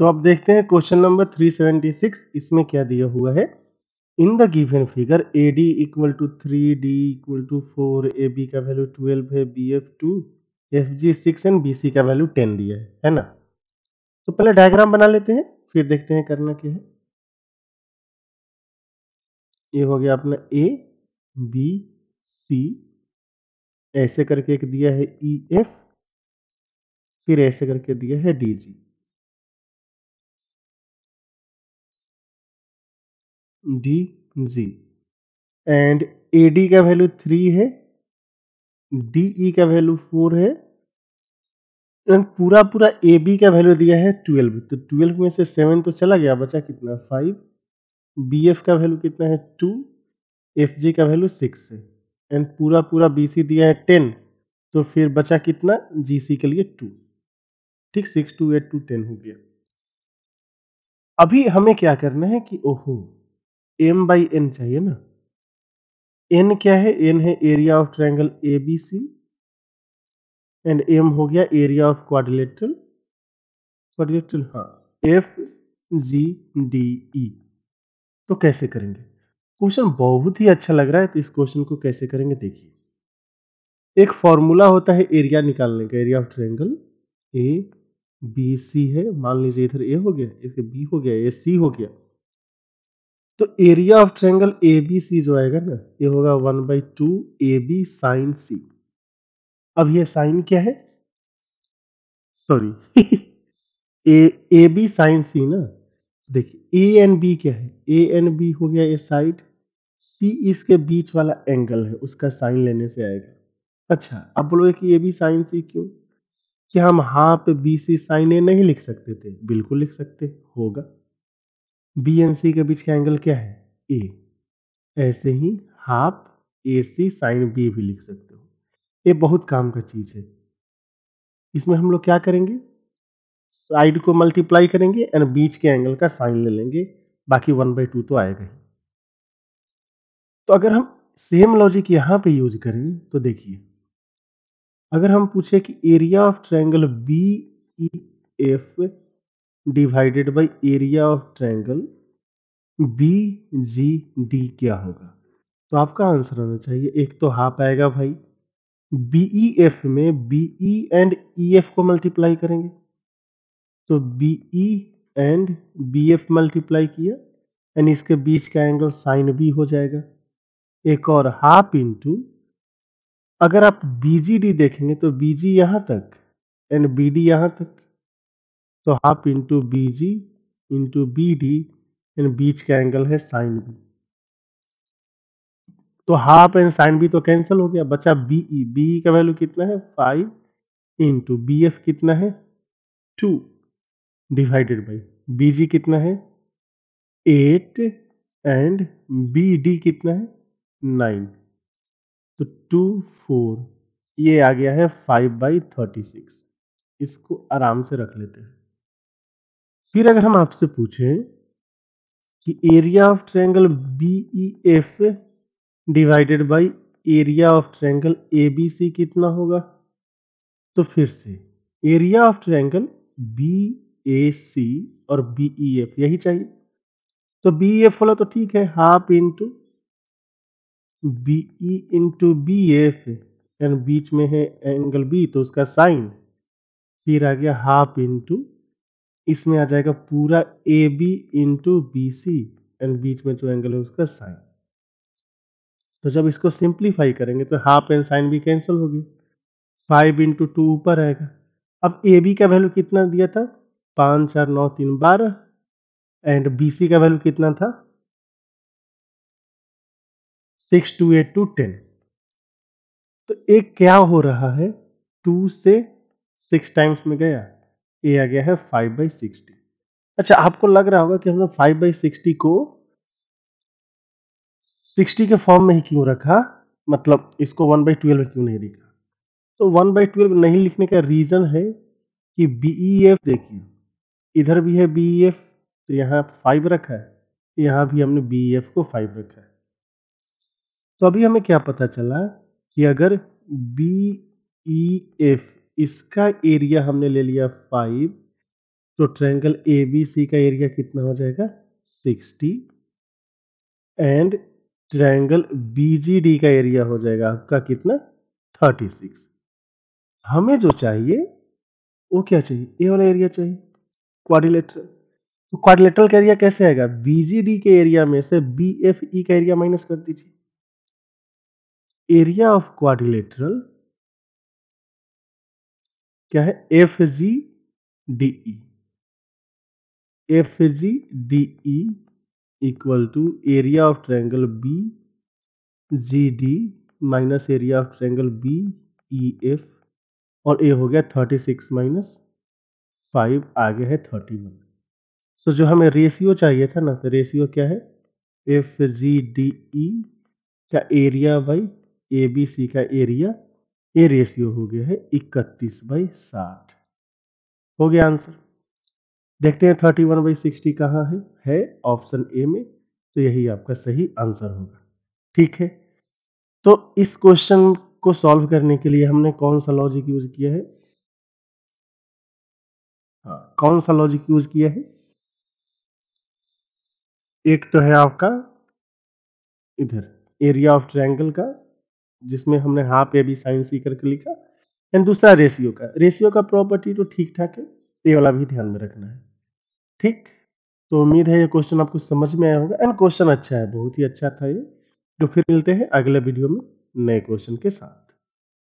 तो आप देखते हैं क्वेश्चन नंबर 376 इसमें क्या दिया हुआ है in the given figure A D equal to three D equal to four A B का वैल्यू ट्वेल्व है B F two F G six and B C का वैल्यू टेन दिया है है ना तो पहले डायग्राम बना लेते हैं फिर देखते हैं करना क्या है ये हो गया अपना ए बी सी ऐसे करके एक दिया है ई e एफ फिर ऐसे करके दिया है D G D G and A D का वैल्यू थ्री है डी ई e का वैल्यू फोर है एंड पूरा पूरा ए बी का वैल्यू दिया है ट्वेल्व तो ट्वेल्व में से सेवन तो चला गया बचा कितना फाइव बी एफ का वैल्यू कितना है टू एफ जी का वैल्यू सिक्स है एंड पूरा पूरा बी सी दिया है टेन तो फिर बचा कितना जी सी के लिए टू ठीक six two eight two ten हो गया अभी हमें क्या करना है कि ओहो एम बाई एन चाहिए ना एन क्या है एन है area of triangle A B C and M हो गया एरिया ऑफ क्वाड्रिलेटरल क्वाड्रिलेटरल हाँ एफ जी डी ई तो कैसे करेंगे क्वेश्चन बहुत ही अच्छा लग रहा है तो इस क्वेश्चन को कैसे करेंगे देखिए एक फॉर्मूला होता है एरिया निकालने का area of triangle A B C है मान लीजिए इधर ए हो गया इधर बी हो गया ए सी हो गया तो area of triangle A B C जो आएगा ना ये होगा one by two A B sine C अब ये साइन क्या है sorry A B sine C ना देखिए ए एंड बी क्या है ए एंड बी हो गया ये साइड सी इसके बीच वाला एंगल है उसका साइन लेने से आएगा अच्छा अब बोलोगे कि ए बी साइन सी क्यों क्या हम half B C sine A नहीं लिख सकते थे बिल्कुल लिख सकते होगा बी एंड सी के बीच का एंगल क्या है ए ऐसे ही half A C sine B भी लिख सकते हो ये बहुत काम का चीज है इसमें हम लोग क्या करेंगे साइड को मल्टीप्लाई करेंगे एंड बीच के एंगल का साइन ले लेंगे बाकी वन बाई टू तो आएगा ही तो अगर हम सेम लॉजिक यहां पे यूज करें तो देखिए अगर हम पूछे कि area of triangle B E F divided by area of triangle B G D क्या होगा तो आपका आंसर होना चाहिए एक तो हाफ आएगा भाई बीई एफ में बीई एंड ई एफ को मल्टीप्लाई करेंगे तो BE and B F multiply किया एंड इसके बीच का एंगल साइन बी हो जाएगा एक और हाफ इंटू अगर आप बीजीडी देखेंगे तो बीजी यहां तक एंड बी डी यहां तक तो half into B G into B D यानी बीच का एंगल है साइन बी तो हाफ एंड साइन बी तो कैंसिल हो गया बचा बी ई बी का वैल्यू कितना है फाइव इंटू बी एफ कितना है two divided by B G कितना है एट एंड बी डी कितना है नाइन तो टू फोर ये आ गया है फाइव बाई थर्टी सिक्स इसको आराम से रख लेते हैं फिर अगर हम आपसे पूछें कि area of triangle B F divided by area of triangle A B C कितना होगा तो फिर से area of triangle B A C और बी एफ e यही चाहिए तो बी एफ e वाला तो ठीक है half into B E into B F यानी बीच में है एंगल बी तो उसका साइन फिर आ गया हाफ इंटू इसमें आ जाएगा पूरा A B into B C and बीच में जो एंगल है उसका साइन तो जब इसको सिंप्लीफाई करेंगे तो हाफ एंड साइन भी कैंसिल होगी फाइव इंटू टू ऊपर आएगा अब ए बी का वैल्यू कितना दिया था पाँच चार नौ तीन बारह एंड बी सी का वैल्यू कितना था six two eight two ten तो एक क्या हो रहा है टू से सिक्स टाइम्स में गया ए आ गया है फाइव बाई सिक्सटी अच्छा आपको लग रहा होगा कि हमने फाइव बाई सिक्सटी को सिक्सटी के फॉर्म में ही क्यों रखा मतलब इसको वन बाई ट्वेल्व क्यों नहीं लिखा तो वन बाई ट्वेल्व नहीं लिखने का रीजन है कि बी एफ e देखिए इधर भी है बी एफ e तो यहाँ फाइव रखा है यहाँ भी हमने बी एफ e को फाइव रखा है तो अभी हमें क्या पता चला कि अगर बी ई एफ इसका एरिया हमने ले लिया फाइव तो ट्रायंगल ए बी सी का एरिया कितना हो जाएगा सिक्सटी एंड ट्रायंगल बीजीडी का एरिया हो जाएगा आपका कितना थर्टी सिक्स हमें जो चाहिए वो क्या चाहिए ए वाला एरिया चाहिए क्वारिलेटरल तो क्वारिलेटरल का एरिया कैसे आएगा बीजीडी के एरिया में से बी एफ ई का एरिया माइनस कर दीजिए एरिया ऑफ क्वारिलेटरल क्या है F G D E F G D E equal to area of triangle B G D minus area of triangle B E F और ए हो गया thirty six minus five आगे है थर्टी वन सो जो हमें रेशियो चाहिए था ना तो रेशियो क्या है एफ जी डी ई का area by A B C का एरिया ये रेशियो हो गया है इकतीस बाई साठ हो गया आंसर देखते हैं थर्टी वन बाई सिक्सटी कहाँ है है ऑप्शन ए में तो यही आपका सही आंसर होगा ठीक है तो इस क्वेश्चन को सॉल्व करने के लिए हमने कौन सा लॉजिक यूज किया है हाँ, कौन सा लॉजिक यूज किया है एक तो है आपका इधर एरिया ऑफ ट्रायंगल का जिसमें हमने half A B sine C करके लिखा एंड दूसरा रेशियो का रेशियो का प्रॉपर्टी तो ठीक ठाक है ये वाला भी ध्यान में रखना है ठीक तो उम्मीद है ये क्वेश्चन आपको समझ में आया होगा एंड क्वेश्चन अच्छा है बहुत ही अच्छा था ये तो फिर मिलते हैं अगले वीडियो में नए क्वेश्चन के साथ